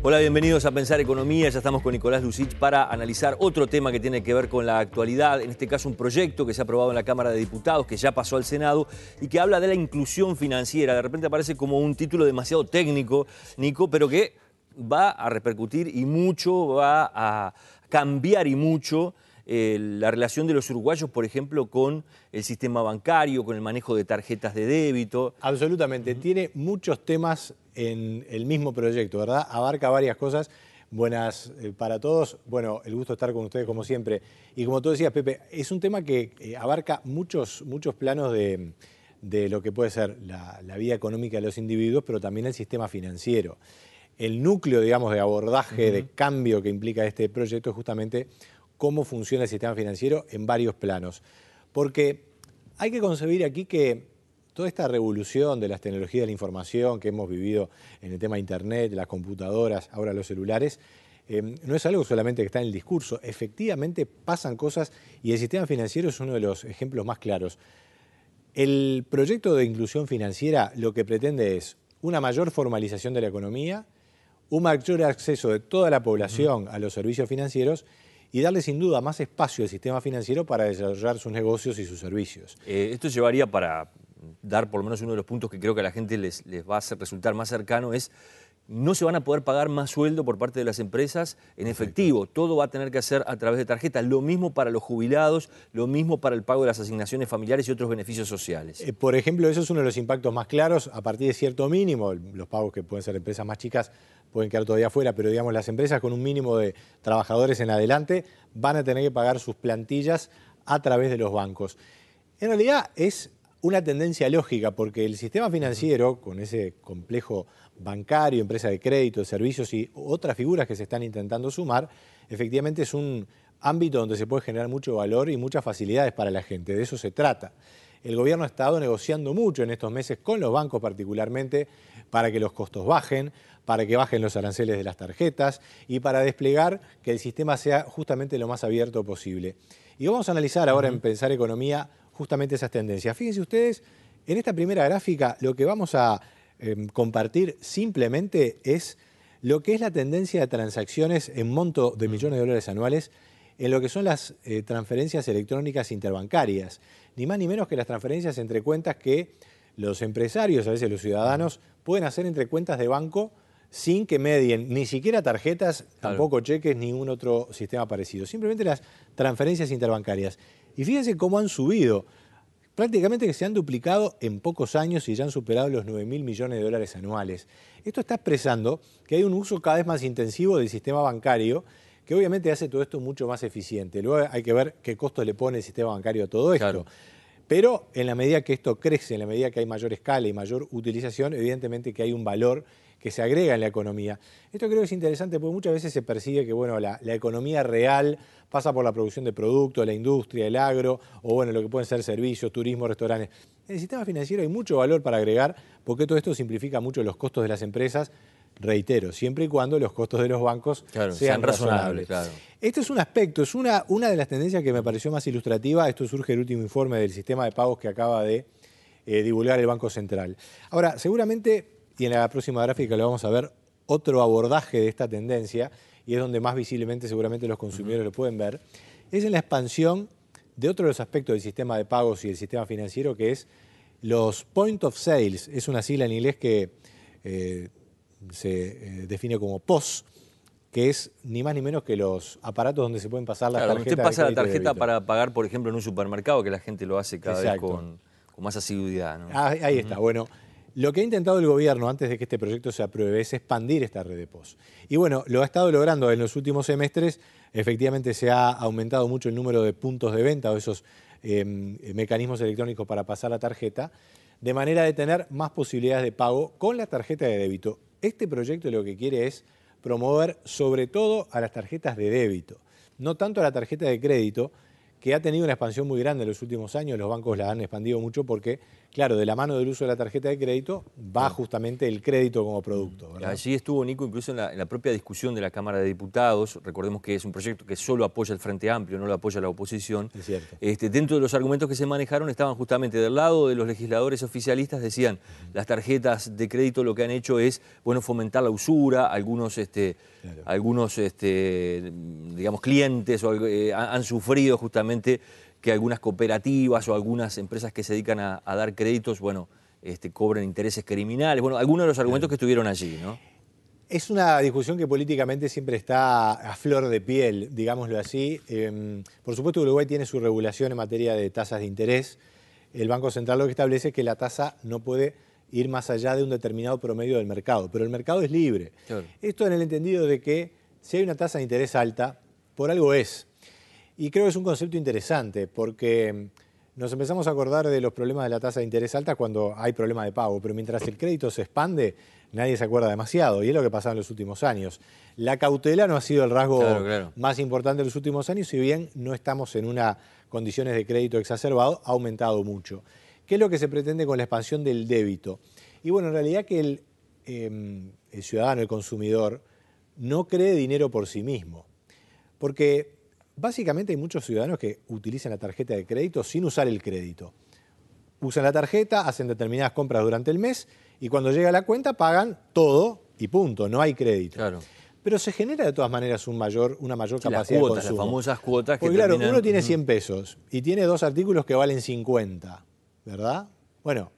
Hola, bienvenidos a Pensar Economía. Ya estamos con Nicolás Lucich para analizar otro tema que tiene que ver con la actualidad. En este caso, un proyecto que se ha aprobado en la Cámara de Diputados, que ya pasó al Senado y que habla de la inclusión financiera. De repente aparece como un título demasiado técnico, Nico, pero que va a repercutir y mucho, va a cambiar y mucho eh, la relación de los uruguayos, por ejemplo, con el sistema bancario, con el manejo de tarjetas de débito. Absolutamente, tiene muchos temas en el mismo proyecto, ¿verdad? Abarca varias cosas. Buenas eh, para todos. Bueno, el gusto de estar con ustedes como siempre. Y como tú decías, Pepe, es un tema que eh, abarca muchos, muchos planos de, lo que puede ser la, vida económica de los individuos, pero también el sistema financiero el núcleo, digamos, de abordaje, de cambio que implica este proyecto es justamente cómo funciona el sistema financiero en varios planos. Porque hay que concebir aquí que toda esta revolución de las tecnologías de la información que hemos vivido en el tema de Internet, las computadoras, ahora los celulares, eh, no es algo solamente que está en el discurso, efectivamente pasan cosas y el sistema financiero es uno de los ejemplos más claros. El proyecto de inclusión financiera lo que pretende es una mayor formalización de la economía, un mayor acceso de toda la población a los servicios financieros y darle sin duda más espacio al sistema financiero para desarrollar sus negocios y sus servicios. Eh, esto llevaría para dar por lo menos uno de los puntos que creo que a la gente les, les va a resultar más cercano es no se van a poder pagar más sueldo por parte de las empresas en efectivo. Todo va a tener que hacer a través de tarjetas. Lo mismo para los jubilados, lo mismo para el pago de las asignaciones familiares y otros beneficios sociales. Eh, por ejemplo, eso es uno de los impactos más claros. A partir de cierto mínimo, los pagos que pueden ser empresas más chicas pueden quedar todavía fuera, pero digamos las empresas con un mínimo de trabajadores en adelante van a tener que pagar sus plantillas a través de los bancos. En realidad es una tendencia lógica, porque el sistema financiero, con ese complejo bancario, empresa de crédito, de servicios y otras figuras que se están intentando sumar, efectivamente es un ámbito donde se puede generar mucho valor y muchas facilidades para la gente. De eso se trata. El gobierno ha estado negociando mucho en estos meses con los bancos particularmente para que los costos bajen, para que bajen los aranceles de las tarjetas y para desplegar que el sistema sea justamente lo más abierto posible. Y vamos a analizar ahora en Pensar Economía justamente esas tendencias. Fíjense ustedes, en esta primera gráfica lo que vamos a em, compartir simplemente es lo que es la tendencia de transacciones en monto de mm. millones de dólares anuales en lo que son las eh, transferencias electrónicas interbancarias, ni más ni menos que las transferencias entre cuentas que los empresarios, a veces los ciudadanos, pueden hacer entre cuentas de banco sin que medien ni siquiera tarjetas, tampoco cheques, ni otro sistema parecido, simplemente las transferencias interbancarias. Y fíjense cómo han subido. Prácticamente que se han duplicado en pocos años y ya han superado los 9 mil millones de dólares anuales. Esto está expresando que hay un uso cada vez más intensivo del sistema bancario que obviamente hace todo esto mucho más eficiente. Luego hay que ver qué costo le pone el sistema bancario a todo esto. Pero en la medida que esto crece, en la medida que hay mayor escala y mayor utilización, evidentemente que hay un valor que se agrega en la economía. Esto creo que es interesante porque muchas veces se persigue que bueno, la, economía real pasa por la producción de productos, la industria, el agro, o bueno, lo que pueden ser servicios, turismo, restaurantes. En el sistema financiero hay mucho valor para agregar porque todo esto simplifica mucho los costos de las empresas reitero, siempre y cuando los costos de los bancos sean, razonables. esto Este es un aspecto, es una, una de las tendencias que me pareció más ilustrativa. Esto surge del último informe del sistema de pagos que acaba de eh, divulgar el Banco Central. Ahora, seguramente y en la próxima gráfica lo vamos a ver otro abordaje de esta tendencia, y es donde más visiblemente seguramente los consumidores lo pueden ver, es en la expansión de otro de los aspectos del sistema de pagos y del sistema financiero, que es los point of sales. Es una sigla en inglés que eh, se eh, define como POS, que es ni más ni menos que los aparatos donde se pueden pasar las claro, Usted pasa la tarjeta para pagar, por ejemplo, en un supermercado, que la gente lo hace cada vez con, más asiduidad. Ah, ahí está, bueno. Lo que ha intentado el gobierno antes de que este proyecto se apruebe es expandir esta red de POS. Y bueno, lo ha estado logrando en los últimos semestres. Efectivamente se ha aumentado mucho el número de puntos de venta o esos em, mecanismos electrónicos para pasar la tarjeta, de manera de tener más posibilidades de pago con la tarjeta de débito. Este proyecto lo que quiere es promover sobre todo a las tarjetas de débito, no tanto a la tarjeta de crédito, que ha tenido una expansión muy grande en los últimos años, los bancos la han expandido mucho porque Claro, de la mano del uso de la tarjeta de crédito va justamente el crédito como producto. Allí estuvo Nico incluso en la, propia discusión de la Cámara de Diputados, recordemos que es un proyecto que solo apoya el Frente Amplio, no lo apoya la oposición. Este, dentro de los argumentos que se manejaron estaban justamente del lado de los legisladores oficialistas, decían las tarjetas de crédito lo que han hecho es bueno, fomentar la usura, algunos, este, algunos este, digamos, clientes eh, han sufrido justamente que algunas cooperativas o algunas empresas que se dedican a, dar créditos, bueno, este, cobran intereses criminales. Bueno, algunos de los argumentos que estuvieron allí, ¿no? Es una discusión que políticamente siempre está a flor de piel, digámoslo así. Em, por supuesto, Uruguay tiene su regulación en materia de tasas de interés. El Banco Central lo que establece es que la tasa no puede ir más allá de un determinado promedio del mercado, pero el mercado es libre. Esto en el entendido de que si hay una tasa de interés alta, por algo es. Y creo que es un concepto interesante porque mm, nos empezamos a acordar de los problemas de la tasa de interés alta cuando hay problema de pago, pero mientras el crédito se expande, nadie se acuerda demasiado, y es lo que pasaba en los últimos años. La cautela no ha sido el rasgo más importante de los últimos años, si bien no estamos en unas condiciones de crédito exacerbado, ha aumentado mucho. ¿Qué es lo que se pretende con la expansión del débito? Y bueno, en realidad que el, em, el ciudadano, el consumidor, no cree dinero por sí mismo, porque Básicamente hay muchos ciudadanos que utilizan la tarjeta de crédito sin usar el crédito. Usan la tarjeta, hacen determinadas compras durante el mes y cuando llega la cuenta pagan todo y punto, no hay crédito. Pero se genera de todas maneras mayor, una mayor capacidad las de consumo. Las famosas cuotas que Porque claro, uno tiene 100 pesos y tiene dos artículos que valen 50, ¿verdad? Bueno,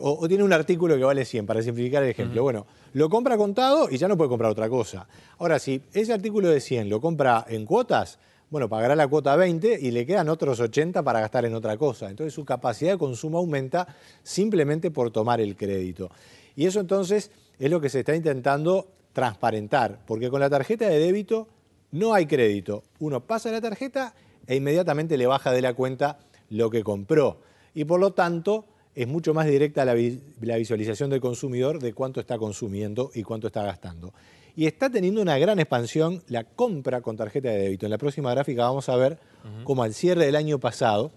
o, tiene un artículo que vale 100, para simplificar el ejemplo. Bueno, lo compra contado y ya no puede comprar otra cosa. Ahora, si ese artículo de 100 lo compra en cuotas, bueno, pagará la cuota 20 y le quedan otros 80 para gastar en otra cosa. Entonces su capacidad de consumo aumenta simplemente por tomar el crédito. Y eso entonces es lo que se está intentando transparentar, porque con la tarjeta de débito no hay crédito. Uno pasa la tarjeta e inmediatamente le baja de la cuenta lo que compró. Y por lo tanto es mucho más directa la, la visualización del consumidor de cuánto está consumiendo y cuánto está gastando y está teniendo una gran expansión la compra con tarjeta de débito. En la próxima gráfica vamos a ver cómo al cierre del año pasado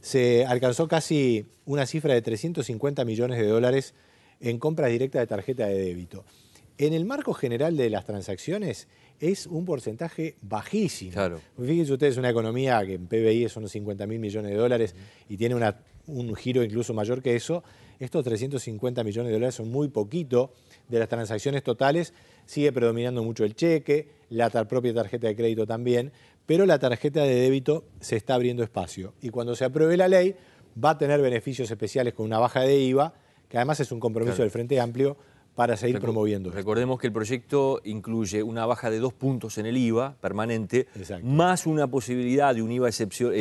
se alcanzó casi una cifra de 350 millones de dólares en compras directas de tarjeta de débito. En el marco general de las transacciones es un porcentaje bajísimo. Fíjense ustedes, una economía que en PBI son 50 mil millones de dólares y tiene un giro incluso mayor que eso, estos 350 millones de dólares son muy poquito de las transacciones totales sigue predominando mucho el cheque, la propia tarjeta de crédito también, pero la tarjeta de débito se está abriendo espacio. Y cuando se apruebe la ley, va a tener beneficios especiales con una baja de IVA, que además es un compromiso del Frente Amplio para seguir promoviendo. Recordemos que el proyecto incluye una baja de dos puntos en el IVA permanente, más una posibilidad de, un eh,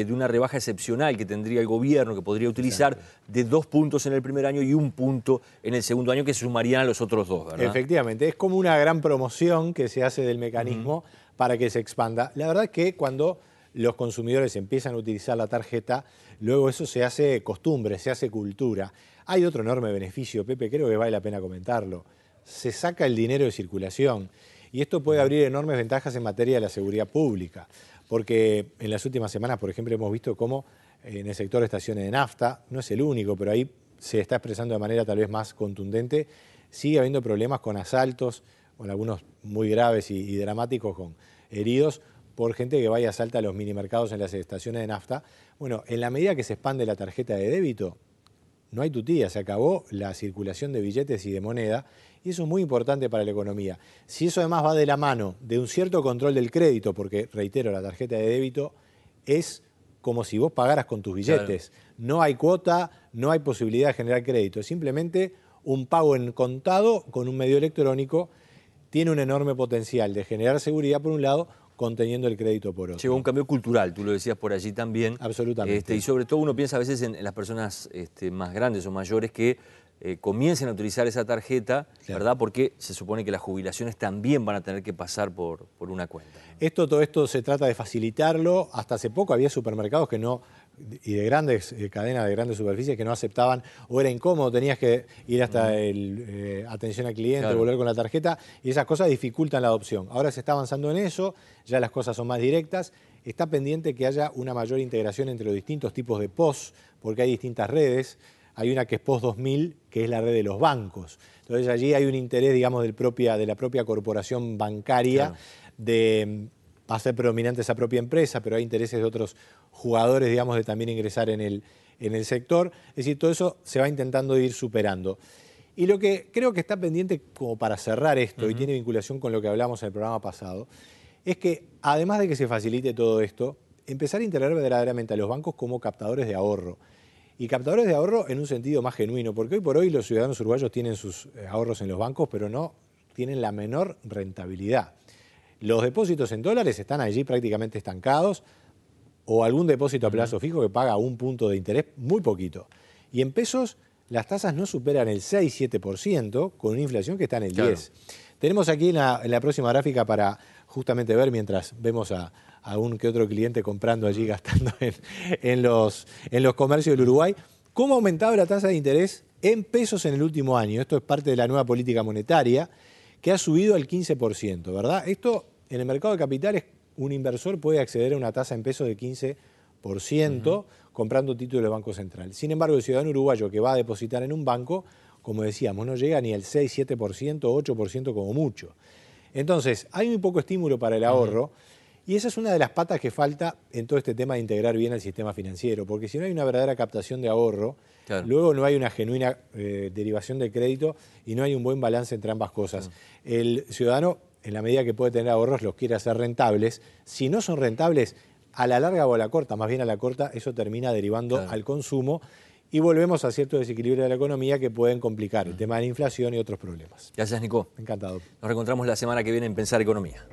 de una rebaja excepcional que tendría el gobierno, que podría utilizar de dos puntos en el primer año y un punto en el segundo año, que se sumarían a los otros dos, Efectivamente, es como una gran promoción que se hace del mecanismo para que se expanda. La verdad que cuando los consumidores empiezan a utilizar la tarjeta, luego eso se hace costumbre, se hace cultura. Hay otro enorme beneficio, Pepe, creo que vale la pena comentarlo. Se saca el dinero de circulación y esto puede abrir enormes ventajas en materia de la seguridad pública, porque en las últimas semanas, por ejemplo, hemos visto cómo en el sector de estaciones de nafta, no es el único, pero ahí se está expresando de manera tal vez más contundente, sigue habiendo problemas con asaltos, con algunos muy graves y, dramáticos, con heridos por gente que vaya y asalta a los minimercados en las estaciones de nafta. Bueno, en la medida que se expande la tarjeta de débito, no hay tutía, se acabó la circulación de billetes y de moneda, y eso es muy importante para la economía. Si eso además va de la mano de un cierto control del crédito, porque reitero, la tarjeta de débito es como si vos pagaras con tus billetes. No hay cuota, no hay posibilidad de generar crédito, simplemente un pago en contado con un medio electrónico, tiene un enorme potencial de generar seguridad por un lado, conteniendo el crédito por otro. Llegó un cambio cultural, tú lo decías por allí también. Absolutamente. Este, y sobre todo uno piensa a veces en, las personas este, más grandes o mayores que eh, comiencen a utilizar esa tarjeta, ¿verdad? Porque se supone que las jubilaciones también van a tener que pasar por, por una cuenta. Esto, todo esto se trata de facilitarlo. Hasta hace poco había supermercados que no y de grandes eh, cadenas de grandes superficies que no aceptaban o era incómodo, tenías que ir hasta el, eh, atención al cliente, volver con la tarjeta y esas cosas dificultan la adopción. Ahora se está avanzando en eso, ya las cosas son más directas. Está pendiente que haya una mayor integración entre los distintos tipos de POS, porque hay distintas redes. Hay una que es POS 2000, que es la red de los bancos. Entonces allí hay un interés, digamos, del propia, de la propia corporación bancaria de va a ser predominante esa propia empresa, pero hay intereses de otros jugadores, digamos, de también ingresar en el, sector. Es decir, todo eso se va intentando ir superando. Y lo que creo que está pendiente, como para cerrar esto, y tiene vinculación con lo que hablamos en el programa pasado, es que además de que se facilite todo esto, empezar a integrar verdaderamente a los bancos como captadores de ahorro. Y captadores de ahorro en un sentido más genuino, porque hoy por hoy los ciudadanos uruguayos tienen sus eh, ahorros en los bancos, pero no tienen la menor rentabilidad. Los depósitos en dólares están allí prácticamente estancados o algún depósito a plazo fijo que paga un punto de interés, muy poquito. Y en pesos las tasas no superan el 6-7% con una inflación que está en el 10%. Tenemos aquí en la, próxima gráfica para justamente ver mientras vemos a, un que otro cliente comprando allí, gastando en, los, en los comercios del Uruguay, cómo ha aumentado la tasa de interés en pesos en el último año. Esto es parte de la nueva política monetaria que ha subido al 15%, ¿verdad? Esto en el mercado de capitales un inversor puede acceder a una tasa en pesos de 15% comprando títulos del Banco Central. Sin embargo, el ciudadano uruguayo que va a depositar en un banco, como decíamos, no llega ni al 6, 7%, 8% como mucho. Entonces, hay muy poco estímulo para el ahorro. Y esa es una de las patas que falta en todo este tema de integrar bien el sistema financiero, porque si no hay una verdadera captación de ahorro, luego no hay una genuina eh, derivación de crédito y no hay un buen balance entre ambas cosas. El ciudadano en la medida que puede tener ahorros, los quiere hacer rentables. Si no son rentables, a la larga o a la corta, más bien a la corta, eso termina derivando al consumo y volvemos a cierto desequilibrio de la economía que pueden complicar el mm. tema de la inflación y otros problemas. Gracias, Nico. Encantado. Nos reencontramos la semana que viene en Pensar Economía.